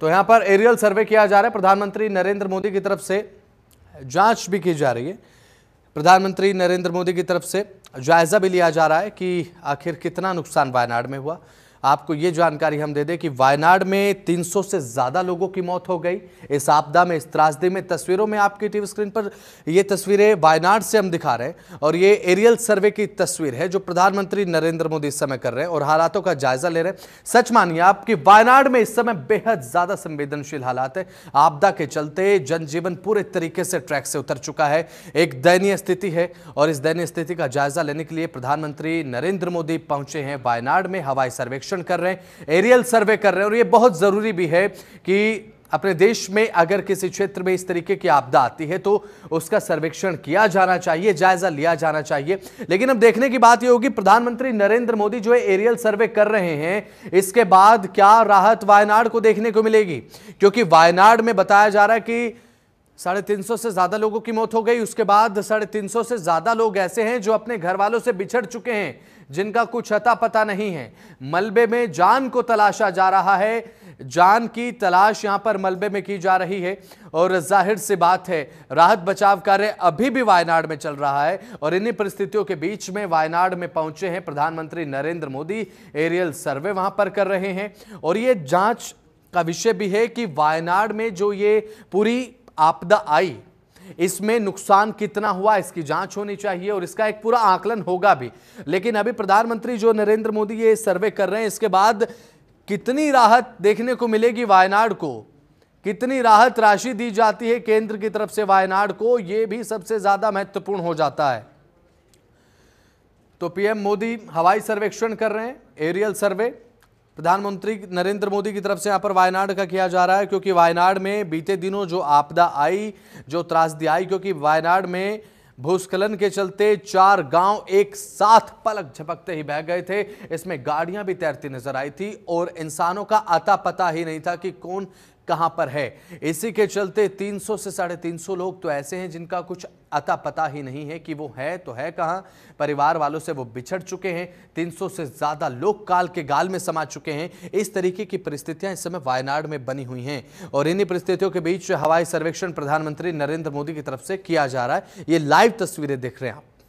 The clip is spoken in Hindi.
तो यहां पर एरियल सर्वे किया जा रहा है प्रधानमंत्री नरेंद्र मोदी की तरफ से जांच भी की जा रही है प्रधानमंत्री नरेंद्र मोदी की तरफ से जायज़ा भी लिया जा रहा है कि आखिर कितना नुकसान वायनाड में हुआ आपको ये जानकारी हम दे दें कि वायनाड में 300 से ज़्यादा लोगों की मौत हो गई इस आपदा में इस त्रासदी में तस्वीरों में आपकी टीवी स्क्रीन पर ये तस्वीरें वायनाड से हम दिखा रहे हैं और ये एरियल सर्वे की तस्वीर है जो प्रधानमंत्री नरेंद्र मोदी इस समय कर रहे हैं और हालातों का जायजा ले रहे हैं सच मानिए आपकी वायनाड में इस समय बेहद ज़्यादा संवेदनशील हालात है आपदा के चलते जनजीवन पूरे तरीके से ट्रैक से उतर चुका है एक दयनीय स्थिति है और इस दयनीय स्थिति का जायजा लेने के लिए प्रधानमंत्री नरेंद्र मोदी पहुंचे हैं वायनाड में हवाई सर्वेक्षण निरीक्षण कर रहे हैं एरियल सर्वे कर रहे हैं और ये बहुत ज़रूरी भी है कि अपने देश में अगर किसी क्षेत्र में इस तरीके की आपदा आती है तो उसका सर्वेक्षण किया जाना चाहिए जायजा लिया जाना चाहिए लेकिन अब देखने की बात यह होगी प्रधानमंत्री नरेंद्र मोदी जो है एरियल सर्वे कर रहे हैं इसके बाद क्या राहत वायनाड को देखने को मिलेगी क्योंकि वायनाड में बताया जा रहा है कि साढ़े तीन सौ से ज़्यादा लोगों की मौत हो गई उसके बाद साढ़े तीन सौ से ज़्यादा लोग ऐसे हैं जो अपने घर वालों से बिछड़ चुके हैं जिनका कुछ अता पता नहीं है मलबे में जान को तलाशा जा रहा है जान की तलाश यहाँ पर मलबे में की जा रही है और जाहिर सी बात है राहत बचाव कार्य अभी भी वायनाड में चल रहा है और इन्हीं परिस्थितियों के बीच में वायनाड में पहुंचे हैं प्रधानमंत्री नरेंद्र मोदी एरियल सर्वे वहां पर कर रहे हैं और ये जांच का विषय भी है कि वायनाड में जो ये पूरी आपदा आई इसमें नुकसान कितना हुआ इसकी जांच होनी चाहिए और इसका एक पूरा आकलन होगा भी लेकिन अभी प्रधानमंत्री जो नरेंद्र मोदी ये सर्वे कर रहे हैं इसके बाद कितनी राहत देखने को मिलेगी वायनाड को कितनी राहत राशि दी जाती है केंद्र की तरफ से वायनाड को ये भी सबसे ज़्यादा महत्वपूर्ण हो जाता है तो पीएम मोदी हवाई सर्वेक्षण कर रहे हैं एरियल सर्वे प्रधानमंत्री नरेंद्र मोदी की तरफ से यहाँ पर वायनाड का किया जा रहा है क्योंकि वायनाड में बीते दिनों जो आपदा आई जो त्रासदी आई क्योंकि वायनाड में भूस्खलन के चलते चार गांव एक साथ पलक झपकते ही बह गए थे इसमें गाड़ियां भी तैरती नजर आई थी और इंसानों का आता पता ही नहीं था कि कौन कहां पर है इसी के चलते 300 से साढ़े तीन लोग तो ऐसे हैं जिनका कुछ अता पता ही नहीं है कि वो है तो है कहां परिवार वालों से वो बिछड़ चुके हैं 300 से ज़्यादा लोग काल के गाल में समा चुके हैं इस तरीके की परिस्थितियां इस समय वायनाड में बनी हुई हैं और इन्हीं परिस्थितियों के बीच हवाई सर्वेक्षण प्रधानमंत्री नरेंद्र मोदी की तरफ से किया जा रहा है ये लाइव तस्वीरें देख रहे हैं आप